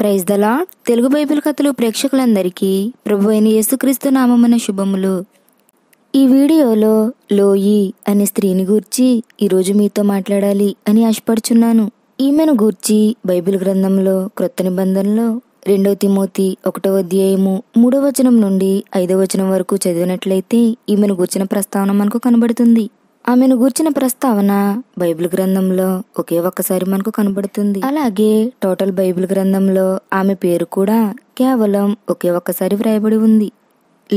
praise Telugu Bible కథలు ప్రేక్షకులందరికీ ప్రభు అయిన యేసుక్రీస్తు నామమున శుభములు ఈ వీడియోలో లోయి అనే స్త్రీని గూర్చి ఈరోజు మీతో మాట్లాడాలి అని ఆశపడుచున్నాను ఈమెను గూర్చి బైబిల్ గ్రంథంలో క్రొత్త నిబంధనలో రెండవ తిమోతి ఒకటవ అధ్యాయము మూడవ వచనం నుండి ఐదవ వచనం వరకు చదివినట్లయితే ఈమెను గూర్చిన ప్రస్తావన మనకు కనబడుతుంది ఆమెను గూర్చిన ప్రస్తావన బైబిల్ గ్రంథంలో ఒకే ఒక్కసారి మనకు కనబడుతుంది అలాగే టోటల్ బైబిల్ గ్రంథంలో ఆమె పేరు కూడా కేవలం ఒకే ఒక్కసారి వ్రాయబడి ఉంది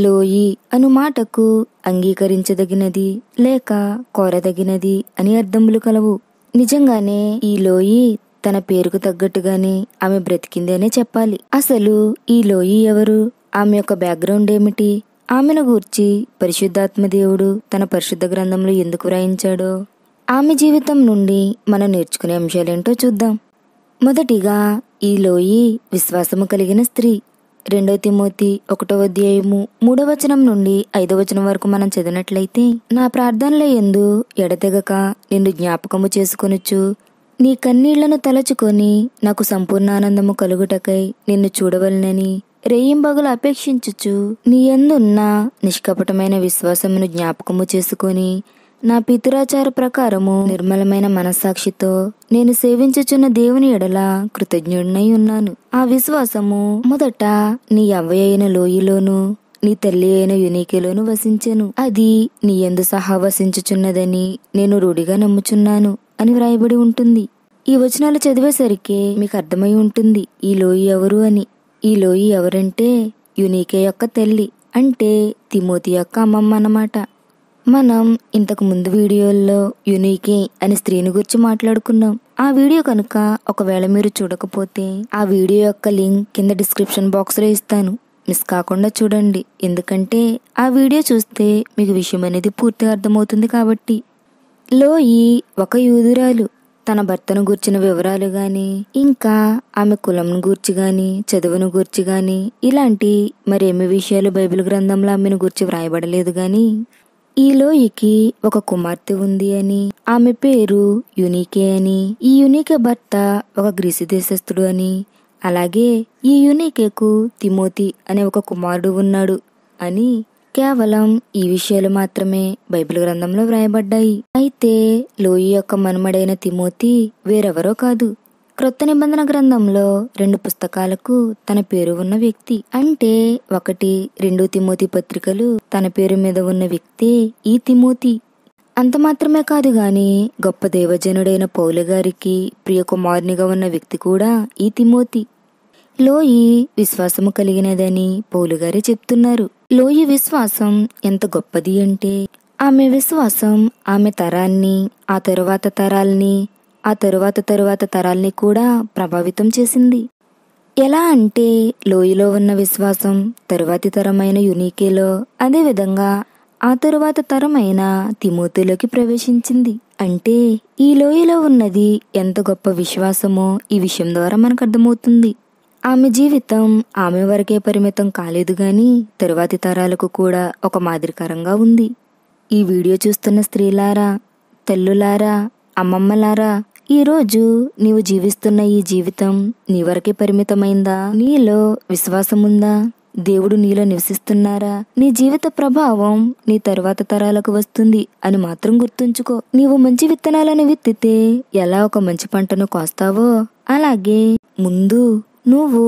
లోయి అను మాటకు అంగీకరించదగినది లేక కోరదగినది అని అర్థములు కలవు నిజంగానే ఈ లోయి తన పేరుకు తగ్గట్టుగానే ఆమె బ్రతికింది అనే చెప్పాలి అసలు ఈ లోయి ఎవరు ఆమె యొక్క బ్యాక్గ్రౌండ్ ఏమిటి ఆమెను గూర్చి పరిశుద్ధాత్మదేవుడు తన పరిశుద్ధ గ్రంథంలో ఎందుకు వ్రాయించాడో ఆమె జీవితం నుండి మనం నేర్చుకునే అంశాలేంటో చూద్దాం మొదటిగా ఈ లోయి విశ్వాసము కలిగిన స్త్రీ రెండవ తిమోతి ఒకటవ అధ్యాయము మూడవ వచనం నుండి ఐదవ వచనం వరకు మనం చదివినట్లయితే నా ప్రార్థనల ఎందు ఎడతెగక నిన్ను జ్ఞాపకము చేసుకొనుచు నీ కన్నీళ్లను తలచుకొని నాకు సంపూర్ణ ఆనందము కలుగుటకై నిన్ను చూడవలనని రేయింబగులు అపేక్షించుచు నీ ఎందున్న నిష్కపటమైన విశ్వాసమును జ్ఞాపకము చేసుకొని నా పితురాచార ప్రకారము నిర్మలమైన మనస్సాక్షితో నేను సేవించుచున్న దేవుని ఎడల కృతజ్ఞుడినై ఉన్నాను ఆ విశ్వాసము మొదట నీ అవ్వయ అయిన లోయలోను నీ తల్లి అయిన యునికిలోను వసించెను అది నీ ఎందు సహా వసించుచున్నదని నేను రూఢిగా నమ్ముచున్నాను అని వ్రాయబడి ఉంటుంది ఈ వచనాలు చదివేసరికి మీకు అర్థమై ఉంటుంది ఈ లోయి ఎవరు అని ఈ లోయి ఎవరంటే యునీకే యొక్క తల్లి అంటే తిమోతి యొక్క అమ్మమ్మ అన్నమాట మనం ఇంతకు ముందు వీడియోల్లో యునీకే అనే స్త్రీని గురించి మాట్లాడుకున్నాం ఆ వీడియో కనుక ఒకవేళ మీరు చూడకపోతే ఆ వీడియో యొక్క లింక్ కింద డిస్క్రిప్షన్ బాక్స్లో ఇస్తాను మిస్ కాకుండా చూడండి ఎందుకంటే ఆ వీడియో చూస్తే మీకు విషయం అనేది పూర్తిగా అర్థమవుతుంది కాబట్టి లోయి ఒక యూదురాలు తన భర్తను గూర్చిన వివరాలు గాని ఇంకా ఆమె కులంను గూర్చి గాని చదువును గూర్చి గాని ఇలాంటి మరేమి విషయాలు బైబిల్ గ్రంథంలో ఆమెను గూర్చి వ్రాయబడలేదు గాని ఈ లోయకి ఒక కుమార్తె ఉంది అని ఆమె పేరు యునికే అని ఈ యునికే భర్త ఒక గ్రీసు దేశస్థుడు అని అలాగే ఈ యునికేకు తిమోతి అనే ఒక కుమారుడు ఉన్నాడు అని కేవలం ఈ విషయాలు మాత్రమే బైబిల్ గ్రంథంలో వ్రాయబడ్డాయి అయితే లోయి యొక్క మనుమడైన తిమోతి వేరెవరో కాదు క్రొత్త నిబంధన గ్రంథంలో రెండు పుస్తకాలకు తన పేరు ఉన్న వ్యక్తి అంటే ఒకటి రెండు తిమోతి పత్రికలు తన పేరు మీద ఉన్న వ్యక్తి ఈ తిమోతి అంత మాత్రమే కాదు గాని గొప్ప దేవజనుడైన పౌలు గారికి కుమారునిగా ఉన్న వ్యక్తి కూడా ఈ తిమోతి లోయి విశ్వాసము కలిగినదని పౌలు గారే చెప్తున్నారు లోయి విశ్వాసం ఎంత గొప్పది అంటే ఆమె విశ్వాసం ఆమె తరాన్ని ఆ తరువాత తరాల్ని ఆ తరువాత తరువాత తరాల్ని కూడా ప్రభావితం చేసింది ఎలా అంటే లోయలో ఉన్న విశ్వాసం తరువాతి తరమైన యునీకేలో అదేవిధంగా ఆ తరువాత తరమైన తిమోతిలోకి ప్రవేశించింది అంటే ఈ లోయలో ఉన్నది ఎంత గొప్ప విశ్వాసమో ఈ విషయం ద్వారా మనకు అర్థమవుతుంది ఆమె జీవితం ఆమె వరకే పరిమితం కాలేదు కానీ తరువాతి తరాలకు కూడా ఒక మాదిరికరంగా ఉంది ఈ వీడియో చూస్తున్న స్త్రీలారా తల్లులారా అమ్మమ్మలారా ఈరోజు నీవు జీవిస్తున్న ఈ జీవితం నీ వరకే పరిమితమైందా నీలో విశ్వాసముందా దేవుడు నీలో నివసిస్తున్నారా నీ జీవిత ప్రభావం నీ తరువాత తరాలకు వస్తుంది అని మాత్రం గుర్తుంచుకో నీవు మంచి విత్తనాలను విత్తితే ఎలా ఒక మంచి పంటను కోస్తావో అలాగే ముందు నువ్వు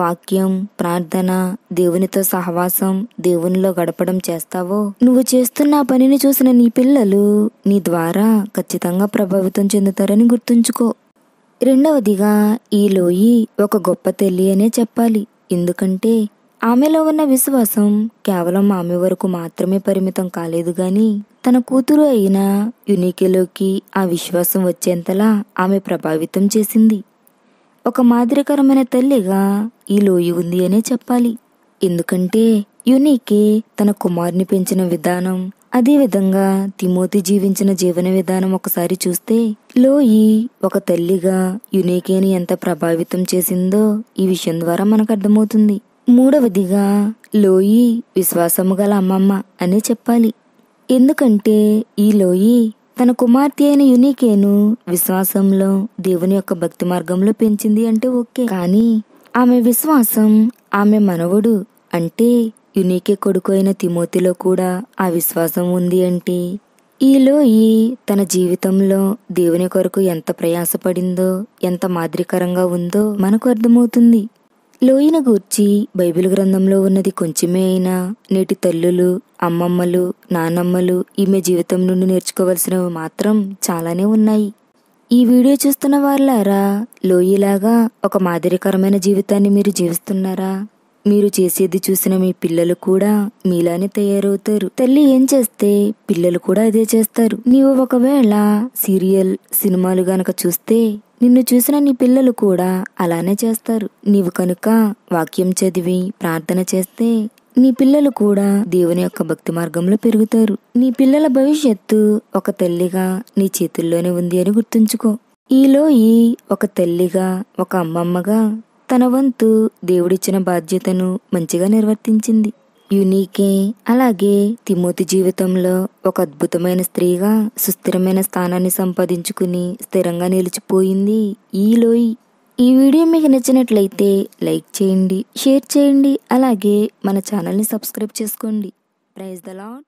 వాక్యం ప్రార్థన దేవునితో సహవాసం దేవునిలో గడపడం చేస్తావో నువ్వు చేస్తున్న పనిని చూసిన నీ పిల్లలు నీ ద్వారా ఖచ్చితంగా ప్రభావితం చెందుతారని గుర్తుంచుకో రెండవదిగా ఈ లోయి ఒక గొప్ప తల్లి అనే చెప్పాలి ఎందుకంటే ఆమెలో ఉన్న విశ్వాసం కేవలం ఆమె వరకు మాత్రమే పరిమితం కాలేదు గాని తన కూతురు అయిన యునికిలోకి ఆ విశ్వాసం వచ్చేంతలా ఆమె ప్రభావితం చేసింది ఒక మాదిరికరమైన తల్లిగా ఈ లోయి ఉంది అనే చెప్పాలి ఎందుకంటే యునికి తన కుమారుని పెంచిన విధానం అదేవిధంగా తిమోతి జీవించిన జీవన విధానం ఒకసారి చూస్తే లోయి ఒక తల్లిగా యునీకేని ఎంత ప్రభావితం చేసిందో ఈ విషయం ద్వారా మనకు అర్థమవుతుంది మూడవదిగా లోయి విశ్వాసము గల అమ్మమ్మ అనే చెప్పాలి ఎందుకంటే ఈ లోయి తన కుమార్తె అయిన యునికేను విశ్వాసంలో దేవుని యొక్క భక్తి మార్గంలో పెంచింది అంటే ఓకే కానీ ఆమె విశ్వాసం ఆమె మనవడు అంటే యునికే కొడుకు అయిన తిమోతిలో కూడా ఆ విశ్వాసం ఉంది అంటే ఈలో ఈ తన జీవితంలో దేవుని కొరకు ఎంత ప్రయాసపడిందో ఎంత మాదిరికరంగా ఉందో మనకు అర్థమవుతుంది లోయను గూర్చి బైబిల్ గ్రంథంలో ఉన్నది కొంచెమే అయినా నేటి తల్లులు అమ్మమ్మలు నానమ్మలు ఈమె జీవితం నుండి నేర్చుకోవలసినవి మాత్రం చాలానే ఉన్నాయి ఈ వీడియో చూస్తున్న వాళ్ళారా లోయలాగా ఒక మాదిరికరమైన జీవితాన్ని మీరు జీవిస్తున్నారా మీరు చేసేది చూసిన మీ పిల్లలు కూడా మీలానే తయారవుతారు తల్లి ఏం చేస్తే పిల్లలు కూడా అదే చేస్తారు నీవు ఒకవేళ సీరియల్ సినిమాలు గనక చూస్తే నిన్ను చూసిన నీ పిల్లలు కూడా అలానే చేస్తారు నీవు కనుక వాక్యం చదివి ప్రార్థన చేస్తే నీ పిల్లలు కూడా దేవుని యొక్క భక్తి మార్గంలో పెరుగుతారు నీ పిల్లల భవిష్యత్తు ఒక తల్లిగా నీ చేతుల్లోనే ఉంది అని గుర్తుంచుకో ఈ ఒక తల్లిగా ఒక అమ్మమ్మగా తన వంతు దేవుడిచ్చిన బాధ్యతను మంచిగా నిర్వర్తించింది యునీకే అలాగే తిమోతి జీవితంలో ఒక అద్భుతమైన స్త్రీగా సుస్థిరమైన స్థానాన్ని సంపాదించుకుని స్థిరంగా నిలిచిపోయింది ఈ లోయ్ ఈ వీడియో మీకు నచ్చినట్లయితే లైక్ చేయండి షేర్ చేయండి అలాగే మన ఛానల్ని సబ్స్క్రైబ్ చేసుకోండి ప్రైజ్ ద లాట్